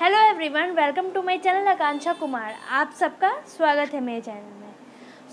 hello everyone welcome to my channel Akanksha Kumar आप सबका स्वागत है मेरे चैनल में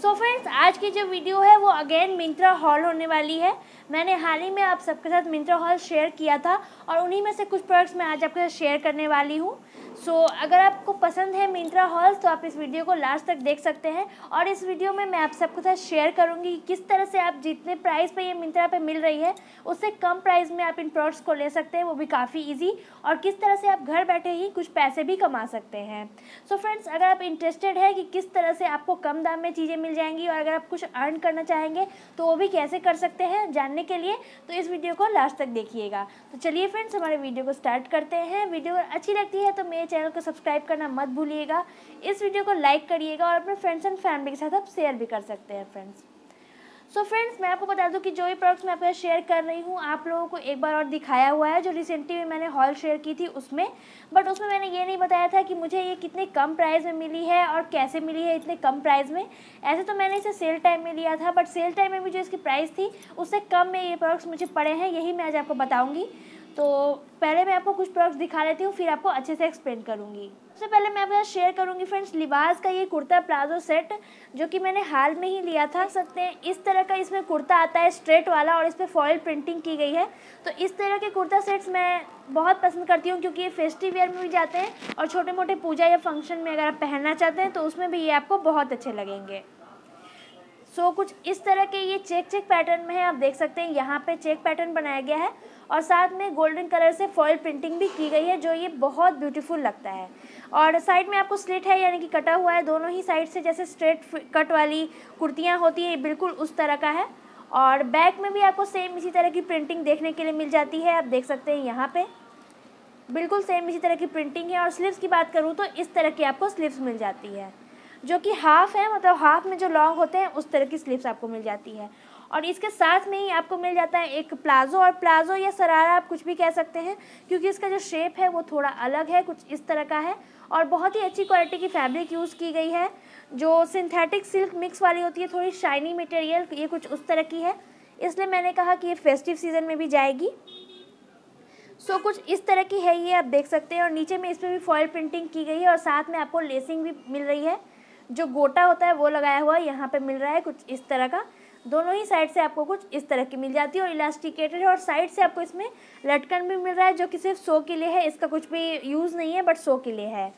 सो so फ्रेंड्स आज की जो वीडियो है वो अगेन मिंत्रा हॉल होने वाली है मैंने हाल ही में आप सबके साथ मिंत्रा हॉल शेयर किया था और उन्हीं में से कुछ प्रोडक्ट्स मैं आज आपके साथ शेयर करने वाली हूँ सो so, अगर आपको पसंद है मिंत्रा हॉल तो आप इस वीडियो को लास्ट तक देख सकते हैं और इस वीडियो में मैं आप सबके साथ शेयर करूँगी कि किस तरह से आप जितने प्राइस पर ये मिंत्रा पर मिल रही है उससे कम प्राइस में आप इन प्रोडक्ट्स को ले सकते हैं वो भी काफ़ी ईजी और किस तरह से आप घर बैठे ही कुछ पैसे भी कमा सकते हैं सो so, फ्रेंड्स अगर आप इंटरेस्टेड है कि किस तरह से आपको कम दाम में चीज़ें मिल जाएंगी और अगर आप कुछ अर्न करना चाहेंगे तो वो भी कैसे कर सकते हैं जानने करने के लिए तो इस वीडियो को लास्ट तक देखिएगा तो चलिए फ्रेंड्स हमारे वीडियो को स्टार्ट करते हैं वीडियो अच्छी लगती है तो मेरे चैनल को सब्सक्राइब करना मत भूलिएगा इस वीडियो को लाइक करिएगा और अपने फ्रेंड्स एंड फैमिली के साथ आप शेयर भी कर सकते हैं फ्रेंड्स सो so फ्रेंड्स मैं आपको बता दूं कि जो ये प्रोडक्ट्स मैं आपके शेयर कर रही हूँ आप लोगों को एक बार और दिखाया हुआ है जो रिसेंटली मैंने हॉल शेयर की थी उसमें बट उसमें मैंने ये नहीं बताया था कि मुझे ये कितने कम प्राइस में मिली है और कैसे मिली है इतने कम प्राइस में ऐसे तो मैंने इसे सेल टाइम में लिया था बट सेल टाइम में भी जो इसकी प्राइस थी उससे कम में ये प्रोडक्ट्स मुझे पड़े हैं यही मैं आज आपको बताऊँगी तो पहले मैं आपको कुछ प्रोडक्ट्स दिखा लेती हूँ फिर आपको अच्छे से एक्सप्लेन करूँगी सबसे पहले मैं आपके साथ शेयर करूँगी फ्रेंड्स लिबास का ये कुर्ता प्लाजो सेट जो कि मैंने हाल में ही लिया था सकते हैं इस तरह का इसमें कुर्ता आता है स्ट्रेट वाला और इस पर फॉयल प्रिंटिंग की गई है तो इस तरह के कुर्ता सेट्स मैं बहुत पसंद करती हूँ क्योंकि ये फेस्टिव वेयर में भी जाते हैं और छोटे मोटे पूजा या फंक्शन में अगर आप पहनना चाहते हैं तो उसमें भी ये आपको बहुत अच्छे लगेंगे सो so, कुछ इस तरह के ये चेक चेक पैटर्न में है आप देख सकते हैं यहाँ पे चेक पैटर्न बनाया गया है और साथ में गोल्डन कलर से फॉयल प्रिंटिंग भी की गई है जो ये बहुत ब्यूटीफुल लगता है और साइड में आपको स्लिट है यानी कि कटा हुआ है दोनों ही साइड से जैसे स्ट्रेट कट वाली कुर्तियाँ होती है बिल्कुल उस तरह का है और बैक में भी आपको सेम इसी तरह की प्रिंटिंग देखने के लिए मिल जाती है आप देख सकते हैं यहाँ पर बिल्कुल सेम इसी तरह की प्रिंटिंग है और स्लीव्स की बात करूँ तो इस तरह की आपको स्लीव्स मिल जाती है जो कि हाफ है मतलब हाफ में जो लॉन्ग होते हैं उस तरह की स्लीव्स आपको मिल जाती है और इसके साथ में ही आपको मिल जाता है एक प्लाजो और प्लाजो या सरारा आप कुछ भी कह सकते हैं क्योंकि इसका जो शेप है वो थोड़ा अलग है कुछ इस तरह का है और बहुत ही अच्छी क्वालिटी की फैब्रिक यूज़ की गई है जो सिंथेटिक सिल्क मिक्स वाली होती है थोड़ी शाइनी मटेरियल ये कुछ उस तरह की है इसलिए मैंने कहा कि ये फेस्टिव सीज़न में भी जाएगी सो so, कुछ इस तरह की है ये आप देख सकते हैं और नीचे में इस पर भी फॉयल प्रिंटिंग की गई है और साथ में आपको लेसिंग भी मिल रही है जो गोटा होता है वो लगाया हुआ यहाँ पे मिल रहा है कुछ इस तरह का दोनों ही साइड से आपको कुछ इस तरह की मिल जाती है और इलास्टिकेटेड है और साइड से आपको इसमें लटकन भी मिल रहा है जो कि सिर्फ सो के लिए है इसका कुछ भी यूज़ नहीं है बट सो के लिए है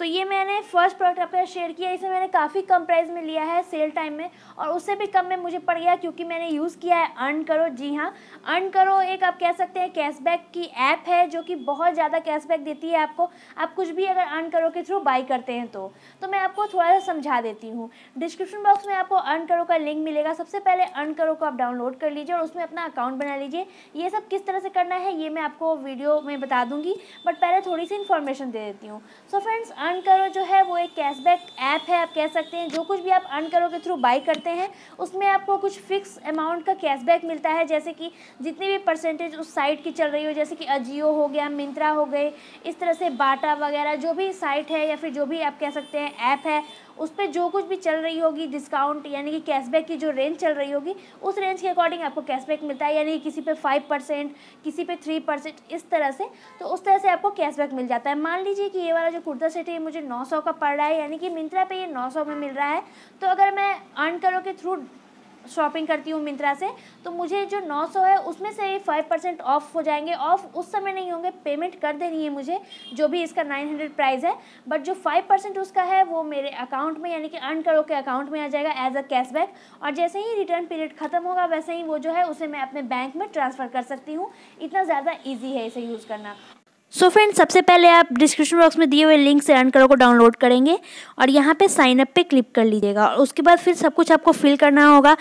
तो ये मैंने फर्स्ट प्रोडक्ट आपके साथ शेयर किया इसे मैंने काफ़ी कम प्राइस में लिया है सेल टाइम में और उससे भी कम में मुझे पड़ गया क्योंकि मैंने यूज़ किया है अर्न करो जी हाँ अर्न करो एक आप कह सकते हैं कैशबैक की ऐप है जो कि बहुत ज़्यादा कैशबैक देती है आपको आप कुछ भी अगर अर्न करो के थ्रू बाई करते हैं तो तो मैं आपको थोड़ा सा समझा देती हूँ डिस्क्रिप्शन बॉक्स में आपको अर्न करो का लिंक मिलेगा सबसे पहले अर्न करो को आप डाउनलोड कर लीजिए और उसमें अपना अकाउंट बना लीजिए ये सब किस तरह से करना है ये मैं आपको वीडियो में बता दूँगी बट पहले थोड़ी सी इन्फॉर्मेशन दे देती हूँ सो फ्रेंड्स अर्न करो जो है वो एक कैशबैक ऐप है आप कह सकते हैं जो कुछ भी आप अर्न करो के थ्रू बाई करते हैं उसमें आपको कुछ फिक्स अमाउंट का कैशबैक मिलता है जैसे कि जितनी भी परसेंटेज उस साइट की चल रही हो जैसे कि अजियो हो गया मिंत्रा हो गए इस तरह से बाटा वगैरह जो भी साइट है या फिर जो भी आप कह सकते हैं ऐप है उस पर जो कुछ भी चल रही होगी डिस्काउंट यानी कि कैशबैक की जो रेंज चल रही होगी उस रेंज के अकॉर्डिंग आपको कैशबैक मिलता है यानी कि किसी पे फाइव परसेंट किसी पे थ्री परसेंट इस तरह से तो उस तरह से आपको कैशबैक मिल जाता है मान लीजिए कि ये वाला जो कुर्ता सेट है ये मुझे नौ सौ का पड़ रहा है यानी कि मिंत्रा पर ये नौ सौ में मिल रहा है तो अगर मैं अर्न करो के थ्रू शॉपिंग करती हूँ मिंत्रा से तो मुझे जो 900 है उसमें से फाइव परसेंट ऑफ हो जाएंगे ऑफ उस समय नहीं होंगे पेमेंट कर देनी है मुझे जो भी इसका 900 प्राइस है बट जो फाइव परसेंट उसका है वो मेरे अकाउंट में यानी कि अर्न करो के अकाउंट में आ जाएगा एज अ कैशबैक और जैसे ही रिटर्न पीरियड ख़त्म होगा वैसे ही वो जो है उसे मैं अपने बैंक में ट्रांसफ़र कर सकती हूँ इतना ज़्यादा ईजी है इसे यूज़ करना सो so फ्रेंड्स सबसे पहले आप डिस्क्रिप्शन बॉक्स में दिए हुए लिंक से अर्न करो को डाउनलोड करेंगे और यहाँ पे साइन अप पे क्लिक कर लीजिएगा और उसके बाद फिर सब कुछ आपको फिल करना होगा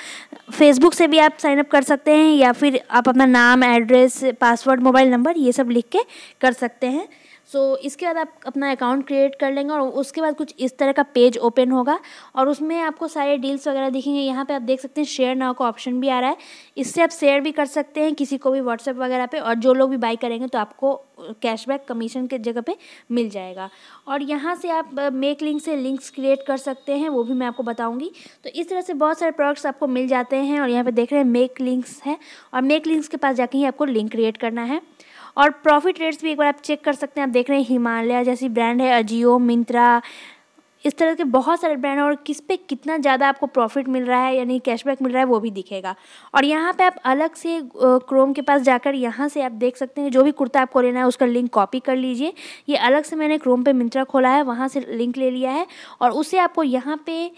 फेसबुक से भी आप साइन अप कर सकते हैं या फिर आप अपना नाम एड्रेस पासवर्ड मोबाइल नंबर ये सब लिख के कर सकते हैं सो so, इसके बाद आप अपना अकाउंट क्रिएट कर लेंगे और उसके बाद कुछ इस तरह का पेज ओपन होगा और उसमें आपको सारे डील्स वगैरह दिखेंगे यहाँ पे आप देख सकते हैं शेयर नाव का ऑप्शन भी आ रहा है इससे आप शेयर भी कर सकते हैं किसी को भी व्हाट्सएप वगैरह पे और जो लोग भी बाई करेंगे तो आपको कैशबैक कमीशन के जगह पर मिल जाएगा और यहाँ से आप मेक लिंक से लिंक्स क्रिएट कर सकते हैं वो भी मैं आपको बताऊँगी तो इस तरह से बहुत सारे प्रोडक्ट्स आपको मिल जाते हैं और यहाँ पर देख रहे हैं मेक लिंक्स है और मेक लिंक्स के पास जाके ही आपको लिंक क्रिएट करना है और प्रॉफिट रेट्स भी एक बार आप चेक कर सकते हैं आप देख रहे हैं हिमालय जैसी ब्रांड है अजियो मिंत्रा इस तरह के बहुत सारे ब्रांड और किस पे कितना ज़्यादा आपको प्रॉफिट मिल रहा है यानी कैशबैक मिल रहा है वो भी दिखेगा और यहाँ पे आप अलग से क्रोम के पास जाकर यहाँ से आप देख सकते हैं जो भी कुर्ता आपको लेना है उसका लिंक कॉपी कर लीजिए ये अलग से मैंने क्रोम पे मिंत्रा खोला है वहाँ से लिंक ले लिया है और उसे आपको यहाँ पर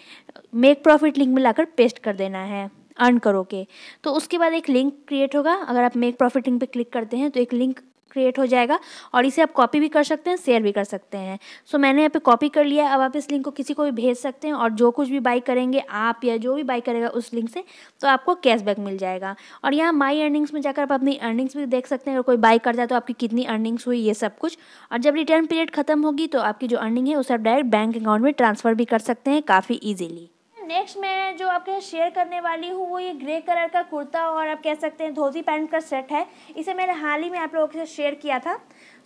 मेक प्रॉफिट लिंक में पेस्ट कर देना है अर्न करोगे तो उसके बाद एक लिंक क्रिएट होगा अगर आप मेक प्रॉफिटिंग पे क्लिक करते हैं तो एक लिंक क्रिएट हो जाएगा और इसे आप कॉपी भी कर सकते हैं शेयर भी कर सकते हैं सो so, मैंने यहाँ पे कॉपी कर लिया अब आप इस लिंक को किसी को भी भेज सकते हैं और जो कुछ भी बाई करेंगे आप या जो भी बाई करेगा उस लिंक से तो आपको कैशबैक मिल जाएगा और यहाँ माई अर्निंग्स में जाकर आप अपनी अर्निंग्स भी देख सकते हैं अगर कोई बाई करता है तो आपकी कितनी अर्निंग्स हुई ये सब कुछ और जब रिटर्न पीरियड खत्म होगी तो आपकी जो अर्निंग है उसे आप डायरेक्ट बैंक अकाउंट में ट्रांसफ़र भी कर सकते हैं काफ़ी ईजिली नेक्स्ट मैं जो आपके शेयर करने वाली हूँ वो ये ग्रे कलर का कुर्ता और आप कह सकते हैं धोती पैंट का सेट है इसे मैंने हाल ही में आप लोगों के साथ शेयर किया था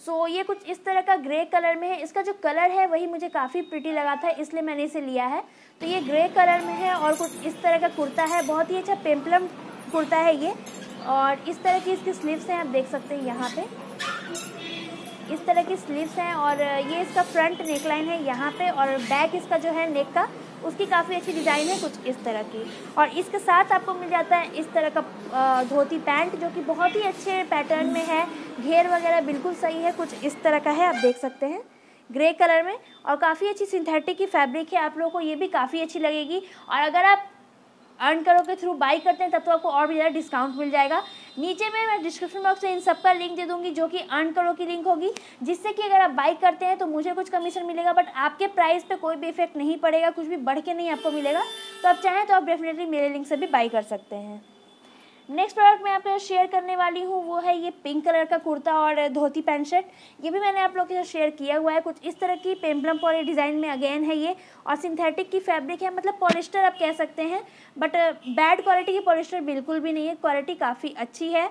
सो so, ये कुछ इस तरह का ग्रे कलर में है इसका जो कलर है वही मुझे काफ़ी प्रिटी लगा था इसलिए मैंने इसे लिया है तो ये ग्रे कलर में है और कुछ इस तरह का कुर्ता है बहुत ही अच्छा पेम्पलम कुर्ता है ये और इस तरह की इसकी स्लीव्स हैं आप देख सकते हैं यहाँ पे इस तरह की स्लीव्स हैं और ये इसका फ्रंट नेकलाइन है यहाँ पे और बैक इसका जो है नेक का उसकी काफ़ी अच्छी डिज़ाइन है कुछ इस तरह की और इसके साथ आपको मिल जाता है इस तरह का धोती पैंट जो कि बहुत ही अच्छे पैटर्न में है घेर वगैरह बिल्कुल सही है कुछ इस तरह का है आप देख सकते हैं ग्रे कलर में और काफ़ी अच्छी सिंथेटिक की फैब्रिक है आप लोगों को ये भी काफ़ी अच्छी लगेगी और अगर आप अर्न करो के थ्रू बाई करते हैं तब तो आपको और भी ज़्यादा डिस्काउंट मिल जाएगा नीचे में मैं डिस्क्रिप्शन बॉक्स में इन सबका लिंक दे दूंगी जो कि अर्न करो की लिंक होगी जिससे कि अगर आप बाई करते हैं तो मुझे कुछ कमीशन मिलेगा बट आपके प्राइस पर कोई भी इफेक्ट नहीं पड़ेगा कुछ भी बढ़ के नहीं आपको मिलेगा तो आप चाहें तो आप डेफिनेटली मेरे लिंक से भी बाई कर सकते हैं नेक्स्ट प्रोडक्ट मैं आपके साथ शेयर करने वाली हूँ वो है ये पिंक कलर का कुर्ता और धोती पैंट शर्ट ये भी मैंने आप लोगों के साथ शेयर किया हुआ है कुछ इस तरह की पेम्पलम पॉली डिज़ाइन में अगेन है ये और सिंथेटिक की फैब्रिक है मतलब पॉलिस्टर आप कह सकते हैं बट बैड क्वालिटी की पॉलिस्टर बिल्कुल भी नहीं है क्वालिटी काफ़ी अच्छी है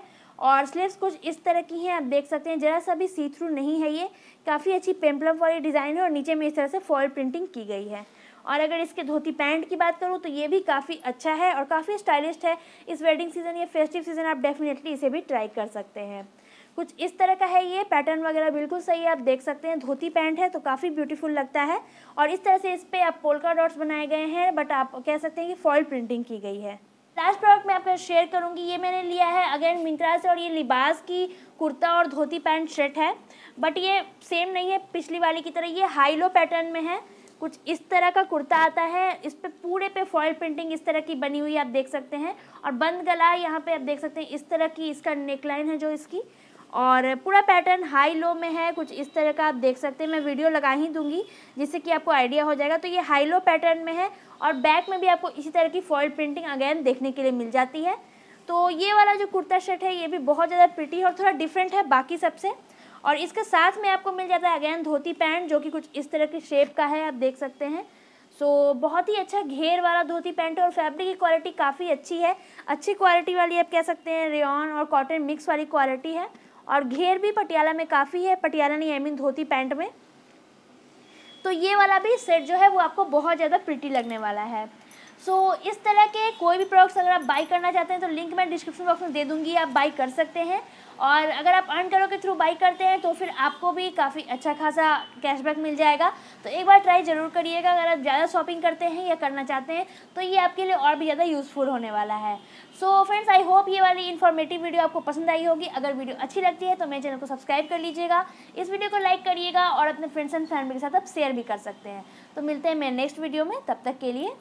और स्लीव्स कुछ इस तरह की हैं आप देख सकते हैं ज़रा सा भी सी थ्रू नहीं है ये काफ़ी अच्छी पेम्पलम वाली डिज़ाइन है और नीचे में इस तरह से फॉल प्रिंटिंग की गई है और अगर इसके धोती पैंट की बात करूँ तो ये भी काफ़ी अच्छा है और काफ़ी स्टाइलिश है इस वेडिंग सीज़न या फेस्टिव सीज़न आप डेफिनेटली इसे भी ट्राई कर सकते हैं कुछ इस तरह का है ये पैटर्न वगैरह बिल्कुल सही है आप देख सकते हैं धोती पैंट है तो काफ़ी ब्यूटीफुल लगता है और इस तरह से इस पर आप पोलका डॉट्स बनाए गए हैं बट आप कह सकते हैं कि फॉल प्रिंटिंग की गई है लास्ट प्रोडक्ट मैं आपको शेयर करूंगी ये मैंने लिया है अगेन मिंत्रा से और ये लिबास की कुर्ता और धोती पैंट शर्ट है बट ये सेम नहीं है पिछली वाली की तरह ये हाई लो पैटर्न में है कुछ इस तरह का कुर्ता आता है इस पे पूरे पे फॉयल प्रिंटिंग इस तरह की बनी हुई आप देख सकते हैं और बंद गला यहाँ पे आप देख सकते हैं इस तरह की इसका नेकलाइन है जो इसकी और पूरा पैटर्न हाई लो में है कुछ इस तरह का आप देख सकते हैं मैं वीडियो लगा ही दूंगी जिससे कि आपको आइडिया हो जाएगा तो ये हाई लो पैटर्न में है और बैक में भी आपको इसी तरह की फॉयल प्रिंटिंग अगेन देखने के लिए मिल जाती है तो ये वाला जो कुर्ता शर्ट है ये भी बहुत ज़्यादा प्रिटी और थोड़ा डिफरेंट है बाकी सबसे और इसके साथ में आपको मिल जाता है अगेन धोती पैंट जो कि कुछ इस तरह के शेप का है आप देख सकते हैं सो so, बहुत ही अच्छा घेर वाला धोती पैंट है और फैब्रिक की क्वालिटी काफ़ी अच्छी है अच्छी क्वालिटी वाली आप कह सकते हैं रेन और कॉटन मिक्स वाली क्वालिटी है और घेर भी पटियाला में काफ़ी है पटियाला नहीं आई मीन धोती पैंट में तो ये वाला भी सेट जो है वो आपको बहुत ज़्यादा प्रिटी लगने वाला है सो so, इस तरह के कोई भी प्रोडक्ट्स अगर आप बाई करना चाहते हैं तो लिंक मैं डिस्क्रिप्शन बॉक्स में दे दूँगी आप बाई कर सकते हैं और अगर आप अर्न करो के थ्रू बाई करते हैं तो फिर आपको भी काफ़ी अच्छा खासा कैशबैक मिल जाएगा तो एक बार ट्राई ज़रूर करिएगा अगर आप ज़्यादा शॉपिंग करते हैं या करना चाहते हैं तो ये आपके लिए और भी ज़्यादा यूज़फुल होने वाला है सो फ्रेंड्स आई होप ये वाली इन्फॉर्मेटिव वीडियो आपको पसंद आई होगी अगर वीडियो अच्छी लगती है तो मेरे चैनल को सब्सक्राइब कर लीजिएगा इस वीडियो को लाइक करिएगा और अपने फ्रेंड्स एंड फैमिली के साथ आप शेयर भी कर सकते हैं तो मिलते हैं मेरे नेक्स्ट वीडियो में तब तक के लिए